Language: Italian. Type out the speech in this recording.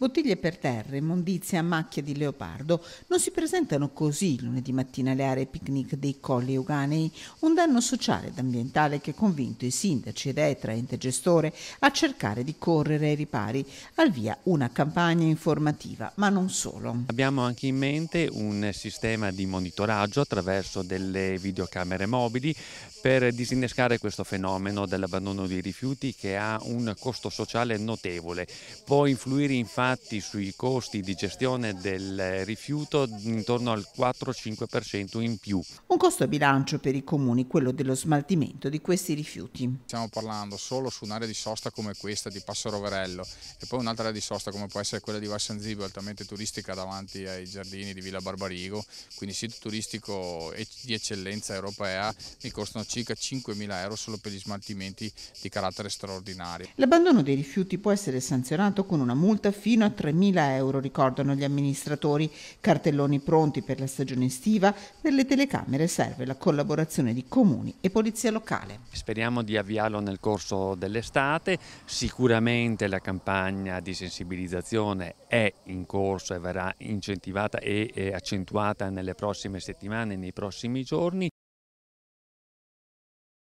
Bottiglie per terra, immondizie a macchia di leopardo. Non si presentano così lunedì mattina alle aree picnic dei colli euganei, un danno sociale ed ambientale che ha convinto i sindaci, ed e ente gestore a cercare di correre ai ripari. Al via una campagna informativa, ma non solo. Abbiamo anche in mente un sistema di monitoraggio attraverso delle videocamere mobili per disinnescare questo fenomeno dell'abbandono dei rifiuti che ha un costo sociale notevole. Può influire infatti stimati sui costi di gestione del rifiuto intorno al 4-5% in più. Un costo a bilancio per i comuni, quello dello smaltimento di questi rifiuti. Stiamo parlando solo su un'area di sosta come questa di Passo Roverello e poi un'altra area di sosta come può essere quella di Val San altamente turistica davanti ai giardini di Villa Barbarigo, quindi sito turistico di eccellenza europea, mi costano circa 5.000 euro solo per gli smaltimenti di carattere straordinario. L'abbandono dei rifiuti può essere sanzionato con una multa fino fino a 3.000 euro, ricordano gli amministratori. Cartelloni pronti per la stagione estiva, per le telecamere serve la collaborazione di comuni e polizia locale. Speriamo di avviarlo nel corso dell'estate, sicuramente la campagna di sensibilizzazione è in corso e verrà incentivata e accentuata nelle prossime settimane, nei prossimi giorni.